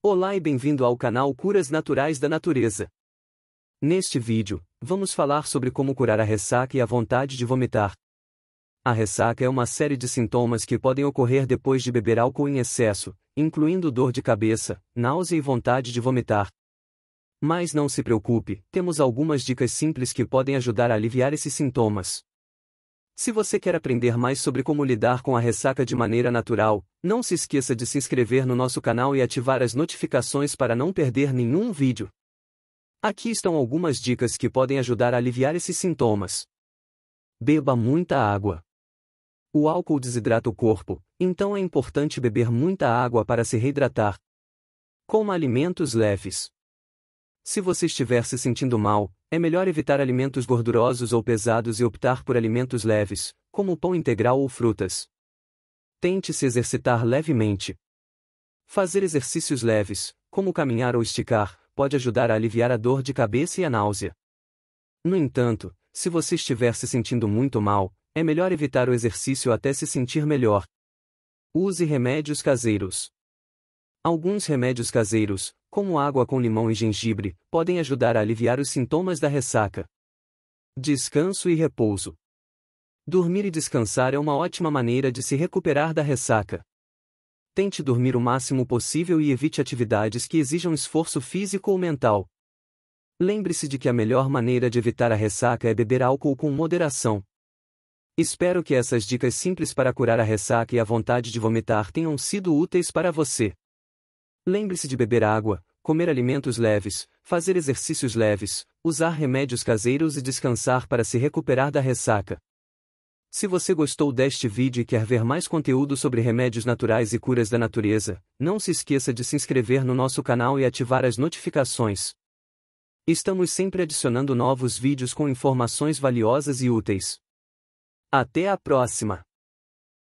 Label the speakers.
Speaker 1: Olá e bem-vindo ao canal Curas Naturais da Natureza. Neste vídeo, vamos falar sobre como curar a ressaca e a vontade de vomitar. A ressaca é uma série de sintomas que podem ocorrer depois de beber álcool em excesso, incluindo dor de cabeça, náusea e vontade de vomitar. Mas não se preocupe, temos algumas dicas simples que podem ajudar a aliviar esses sintomas. Se você quer aprender mais sobre como lidar com a ressaca de maneira natural, não se esqueça de se inscrever no nosso canal e ativar as notificações para não perder nenhum vídeo. Aqui estão algumas dicas que podem ajudar a aliviar esses sintomas. Beba muita água. O álcool desidrata o corpo, então é importante beber muita água para se reidratar. Coma alimentos leves. Se você estiver se sentindo mal, é melhor evitar alimentos gordurosos ou pesados e optar por alimentos leves, como pão integral ou frutas. Tente se exercitar levemente. Fazer exercícios leves, como caminhar ou esticar, pode ajudar a aliviar a dor de cabeça e a náusea. No entanto, se você estiver se sentindo muito mal, é melhor evitar o exercício até se sentir melhor. Use remédios caseiros. Alguns remédios caseiros, como água com limão e gengibre, podem ajudar a aliviar os sintomas da ressaca. Descanso e repouso. Dormir e descansar é uma ótima maneira de se recuperar da ressaca. Tente dormir o máximo possível e evite atividades que exijam esforço físico ou mental. Lembre-se de que a melhor maneira de evitar a ressaca é beber álcool com moderação. Espero que essas dicas simples para curar a ressaca e a vontade de vomitar tenham sido úteis para você. Lembre-se de beber água, comer alimentos leves, fazer exercícios leves, usar remédios caseiros e descansar para se recuperar da ressaca. Se você gostou deste vídeo e quer ver mais conteúdo sobre remédios naturais e curas da natureza, não se esqueça de se inscrever no nosso canal e ativar as notificações. Estamos sempre adicionando novos vídeos com informações valiosas e úteis. Até a próxima!